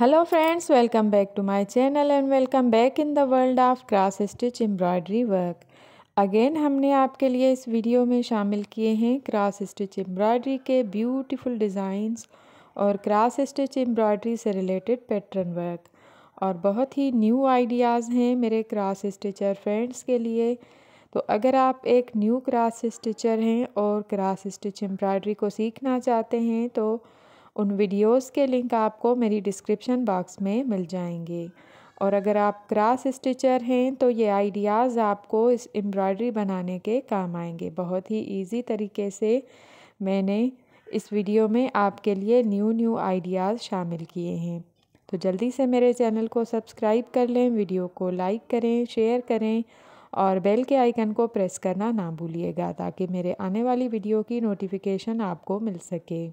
hello friends welcome back to my channel and welcome back in the world of cross stitch embroidery work again हमने आपके लिए इस video में शामिल किए हैं क्रॉस स्टिच एम्ब्रॉयडरी के ब्यूटीफुल डिज़ाइंस और क्रॉस स्टिच एम्ब्रॉयडरी से रिलेटेड पैटर्न वर्क और बहुत ही न्यू आइडियाज़ हैं मेरे क्रॉस स्टिचर फ्रेंड्स के लिए तो अगर आप एक न्यू क्रॉस स्टिचर हैं और क्रॉस स्टिच एम्ब्रॉयडरी को सीखना चाहते हैं तो उन वीडियोस के लिंक आपको मेरी डिस्क्रिप्शन बॉक्स में मिल जाएंगे और अगर आप क्रास स्टिचर हैं तो ये आइडियाज़ आपको इस एम्ब्रॉयडरी बनाने के काम आएंगे बहुत ही इजी तरीके से मैंने इस वीडियो में आपके लिए न्यू न्यू आइडियाज़ शामिल किए हैं तो जल्दी से मेरे चैनल को सब्सक्राइब कर लें वीडियो को लाइक करें शेयर करें और बेल के आइकन को प्रेस करना ना भूलिएगा ताकि मेरे आने वाली वीडियो की नोटिफिकेशन आपको मिल सके